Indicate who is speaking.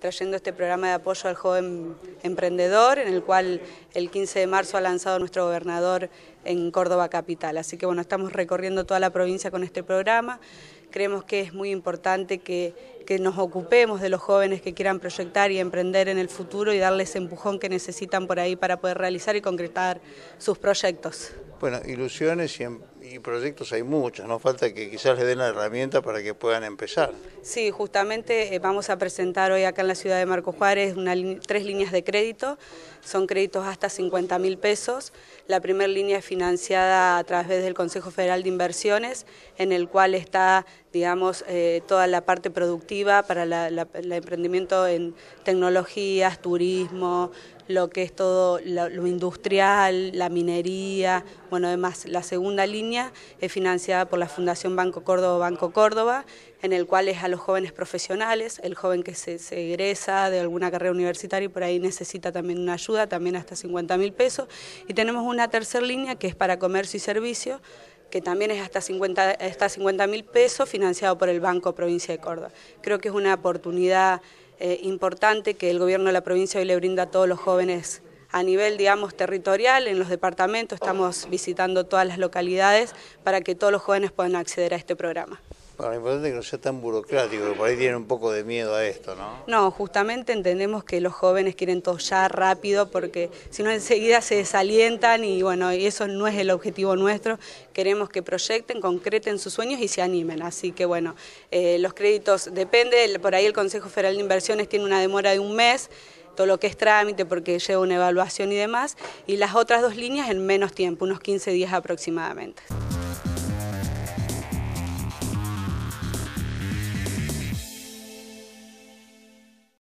Speaker 1: trayendo este programa de apoyo al joven emprendedor, en el cual el 15 de marzo ha lanzado nuestro gobernador en Córdoba Capital. Así que bueno, estamos recorriendo toda la provincia con este programa. Creemos que es muy importante que que nos ocupemos de los jóvenes que quieran proyectar y emprender en el futuro y darles empujón que necesitan por ahí para poder realizar y concretar sus proyectos. Bueno,
Speaker 2: ilusiones y, em, proyectos hay muchos, no falta que quizás les den la herramienta para que puedan empezar.
Speaker 1: Sí, justamente eh, vamos a presentar hoy acá en la ciudad de Marco Juárez tres líneas de crédito, son créditos hasta 50 mil pesos, la primera línea es financiada a través del Consejo Federal de Inversiones, en el cual está digamos, eh, toda la parte productiva para el emprendimiento en tecnologías, turismo, lo que es todo lo, industrial, la minería, bueno, además la segunda línea es financiada por la Fundación Banco Córdoba, Banco Córdoba, en el cual es a los jóvenes profesionales, el joven que se, egresa de alguna carrera universitaria y por ahí necesita también una ayuda, también hasta 50 mil pesos, y tenemos una tercera línea que es para comercio y servicio, que también es hasta 50 mil pesos financiado por el Banco Provincia de Córdoba. Creo que es una oportunidad eh, importante que el gobierno de la provincia hoy le brinda a todos los jóvenes a nivel, digamos, territorial, en los departamentos, estamos visitando todas las localidades para que todos los jóvenes puedan acceder a este programa
Speaker 2: lo importante es que no sea tan burocrático, por ahí tienen un poco de miedo a esto, ¿no?
Speaker 1: No, justamente entendemos que los jóvenes quieren todo ya rápido porque si no enseguida se desalientan y bueno, y eso no es el objetivo nuestro. Queremos que proyecten, concreten sus sueños y se animen. Así que bueno, eh, los créditos depende, por ahí el Consejo Federal de Inversiones tiene una demora de un mes, todo lo que es trámite porque lleva una evaluación y demás, y las otras dos líneas en menos tiempo, unos 15 días aproximadamente.